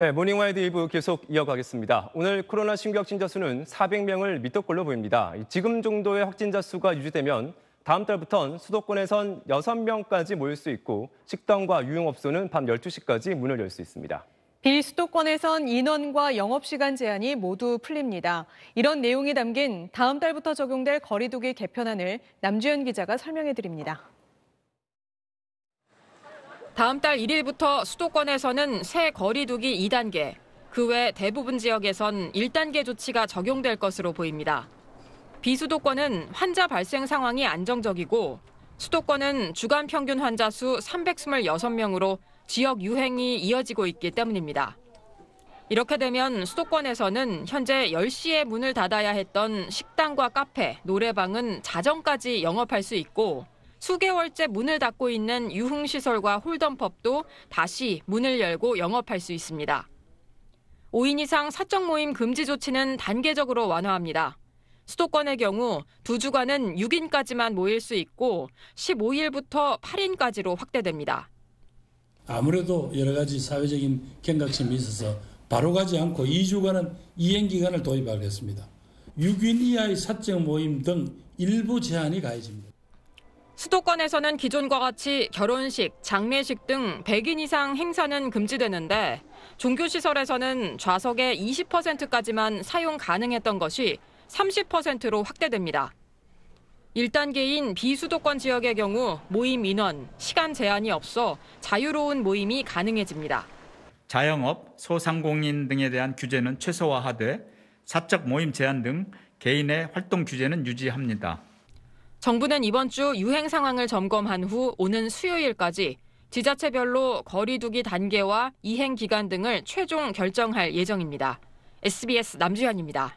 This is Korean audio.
네, 모닝와이드 일부 계속 이어가겠습니다. 오늘 코로나 신규 확진자 수는 400명을 밑돌 꼴로 보입니다. 지금 정도의 확진자 수가 유지되면 다음 달부터는 수도권에선 6명까지 모일 수 있고 식당과 유흥업소는 밤 12시까지 문을 열 수 있습니다. 빌수도권에선 인원과 영업시간 제한이 모두 풀립니다. 이런 내용이 담긴 다음 달부터 적용될 거리두기 개편안을 남주현 기자가 설명해 드립니다. 다음 달 1일부터 수도권에서는 새 거리두기 2단계, 그 외 대부분 지역에선 1단계 조치가 적용될 것으로 보입니다. 비수도권은 환자 발생 상황이 안정적이고 수도권은 주간 평균 환자 수 326명으로 지역 유행이 이어지고 있기 때문입니다. 이렇게 되면 수도권에서는 현재 10시에 문을 닫아야 했던 식당과 카페, 노래방은 자정까지 영업할 수 있고 수개월째 문을 닫고 있는 유흥시설과 홀덤펍도 다시 문을 열고 영업할 수 있습니다. 5인 이상 사적 모임 금지 조치는 단계적으로 완화합니다. 수도권의 경우 두 주간은 6인까지만 모일 수 있고 15일부터 8인까지로 확대됩니다. 아무래도 여러 가지 사회적인 경각심이 있어서 바로 가지 않고 2주간은 이행 기간을 도입하겠습니다. 6인 이하의 사적 모임 등 일부 제한이 가해집니다. 수도권에서는 기존과 같이 결혼식, 장례식 등 100인 이상 행사는 금지되는데 종교시설에서는 좌석의 20%까지만 사용 가능했던 것이 30%로 확대됩니다. 1단계인 비수도권 지역의 경우 모임 인원, 시간 제한이 없어 자유로운 모임이 가능해집니다. 자영업, 소상공인 등에 대한 규제는 최소화하되 사적 모임 제한 등 개인의 활동 규제는 유지합니다. 정부는 이번 주 유행 상황을 점검한 후 오는 수요일까지 지자체별로 거리두기 단계와 이행 기간 등을 최종 결정할 예정입니다. SBS 남주현입니다.